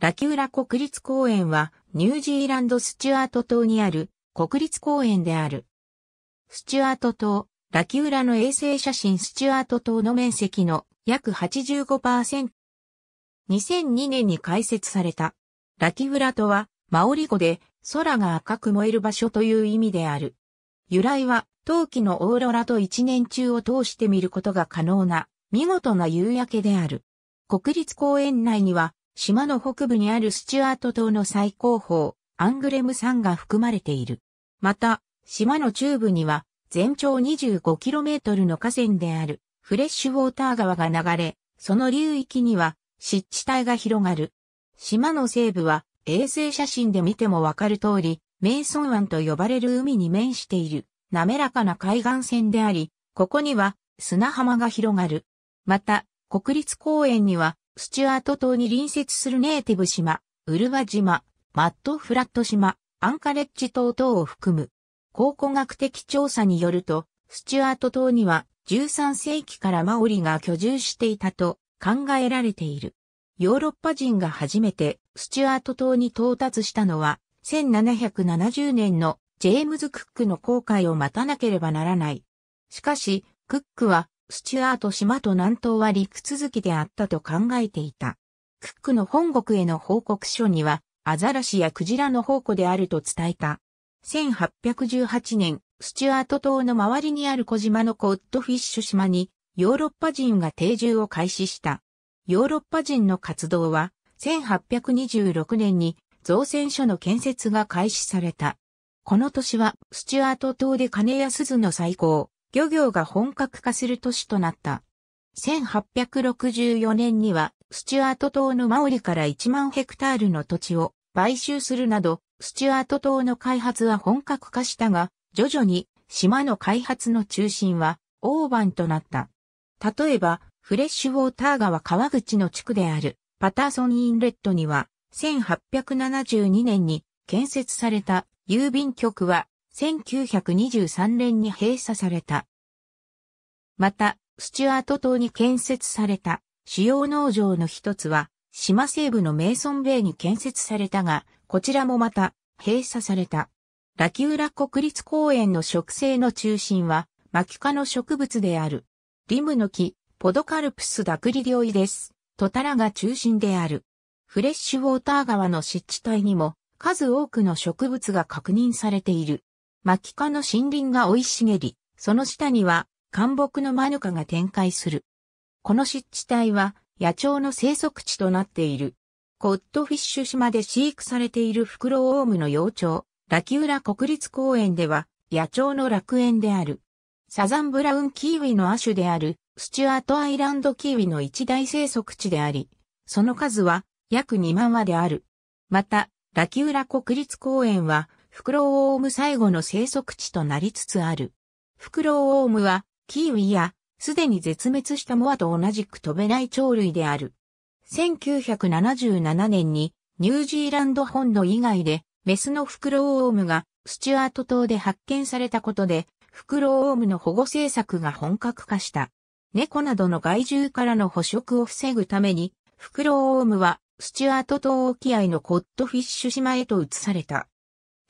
ラキューラ国立公園はニュージーランドスチュアート島にある国立公園である。スチュアート島、ラキューラの衛星写真スチュアート島の面積の約85%。2002年に開設された。ラキューラとはマオリ語で空が赤く燃える場所という意味である。由来は冬季のオーロラと一年中を通して見ることが可能な見事な夕焼けである。国立公園内には島の北部にあるスチュアート島の最高峰、アングレム山が含まれている。また、島の中部には、全長 25km の河川である、フレッシュウォーター川が流れ、その流域には、湿地帯が広がる。島の西部は、衛星写真で見てもわかる通り、メイソン湾と呼ばれる海に面している、滑らかな海岸線であり、ここには、砂浜が広がる。また、国立公園には、スチュアート島に隣接するネイティブ島、ウルワ島、マットフラット島、アンカレッジ島等を含む。考古学的調査によると、スチュアート島には13世紀からマオリが居住していたと考えられている。ヨーロッパ人が初めてスチュアート島に到達したのは1770年のジェームズ・クックの航海を待たなければならない。しかし、クックはスチュアート島と南東は陸続きであったと考えていた。クックの本国への報告書には、アザラシやクジラの宝庫であると伝えた。1818年、スチュアート島の周りにある小島のコッドフィッシュ島に、ヨーロッパ人が定住を開始した。ヨーロッパ人の活動は、1826年に造船所の建設が開始された。この年は、スチュアート島で金や鈴の最高、漁業が本格化する都市となった。1864年には、スチュアート島のマオリから1万ヘクタールの土地を買収するなど、スチュアート島の開発は本格化したが、徐々に島の開発の中心はオーバンとなった。例えば、フレッシュウォーター川川口の地区であるパターソンインレッドには、1872年に建設された郵便局は1923年に閉鎖された。また、スチュアート島に建設された主要農場の一つは、島西部のメイソンベイに建設されたが、こちらもまた閉鎖された。ラキューラ国立公園の植生の中心は、マキ科の植物である。リムの木、ポドカルプスダクリリオイです。トタラが中心である。フレッシュウォーター川の湿地帯にも、数多くの植物が確認されている。牧科の森林が生い茂り、その下には干木のマヌカが展開する。この湿地帯は野鳥の生息地となっている。コットフィッシュ島で飼育されているフクロオウムの幼鳥、ラキューラ国立公園では野鳥の楽園である。サザンブラウンキーウィの亜種であるスチュアートアイランドキーウィの一大生息地であり、その数は約2万羽である。また、ラキューラ国立公園はフクロウオウム最後の生息地となりつつある。フクロウオウムは、キーウィや、すでに絶滅したモアと同じく飛べない鳥類である。1977年に、ニュージーランド本土以外で、メスのフクロウオウムが、スチュアート島で発見されたことで、フクロウオウムの保護政策が本格化した。猫などの害獣からの捕食を防ぐために、フクロウオウムは、スチュアート島沖合のコットフィッシュ島へと移された。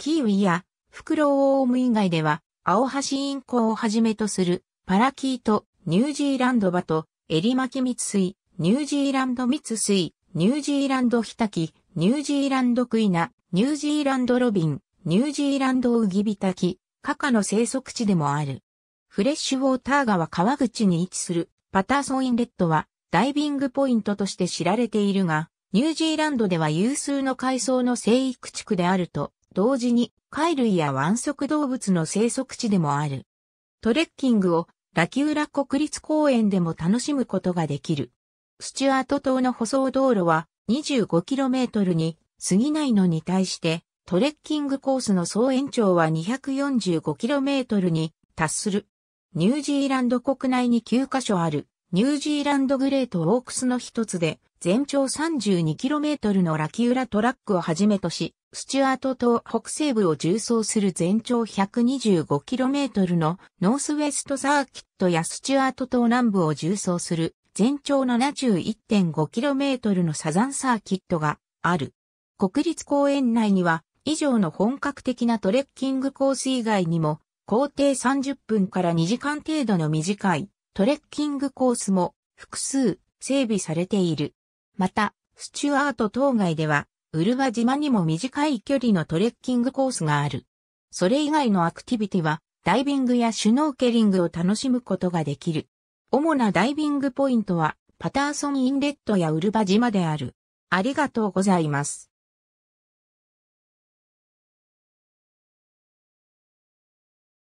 キーウィやフクロウオウム以外では、アオハシインコをはじめとするパラキート、ニュージーランドバト、エリマキミツスイ、ニュージーランドミツスイ、ニュージーランドヒタキ、ニュージーランドクイナ、ニュージーランドロビン、ニュージーランドウギビタキ、カカの生息地でもある。フレッシュウォーター川川口に位置するパターソンインレッドはダイビングポイントとして知られているが、ニュージーランドでは有数の海藻の生育地区であると同時に貝類や湾足動物の生息地でもある。トレッキングをラキューラ国立公園でも楽しむことができる。スチュアート島の舗装道路は 25km に過ぎないのに対してトレッキングコースの総延長は 245km に達する。ニュージーランド国内に9カ所あるニュージーランドグレートオークスの一つで、全長 32km のラキュラトラックをはじめとし、スチュアート島北西部を縦走する全長 125km のノースウェストサーキットやスチュアート島南部を縦走する全長 71.5km のサザンサーキットがある。国立公園内には以上の本格的なトレッキングコース以外にも、行程30分から2時間程度の短いトレッキングコースも複数整備されている。また、スチュアート島外では、ウルワ島にも短い距離のトレッキングコースがある。それ以外のアクティビティは、ダイビングやシュノーケリングを楽しむことができる。主なダイビングポイントは、パターソンインレットやウルバ島である。ありがとうございます。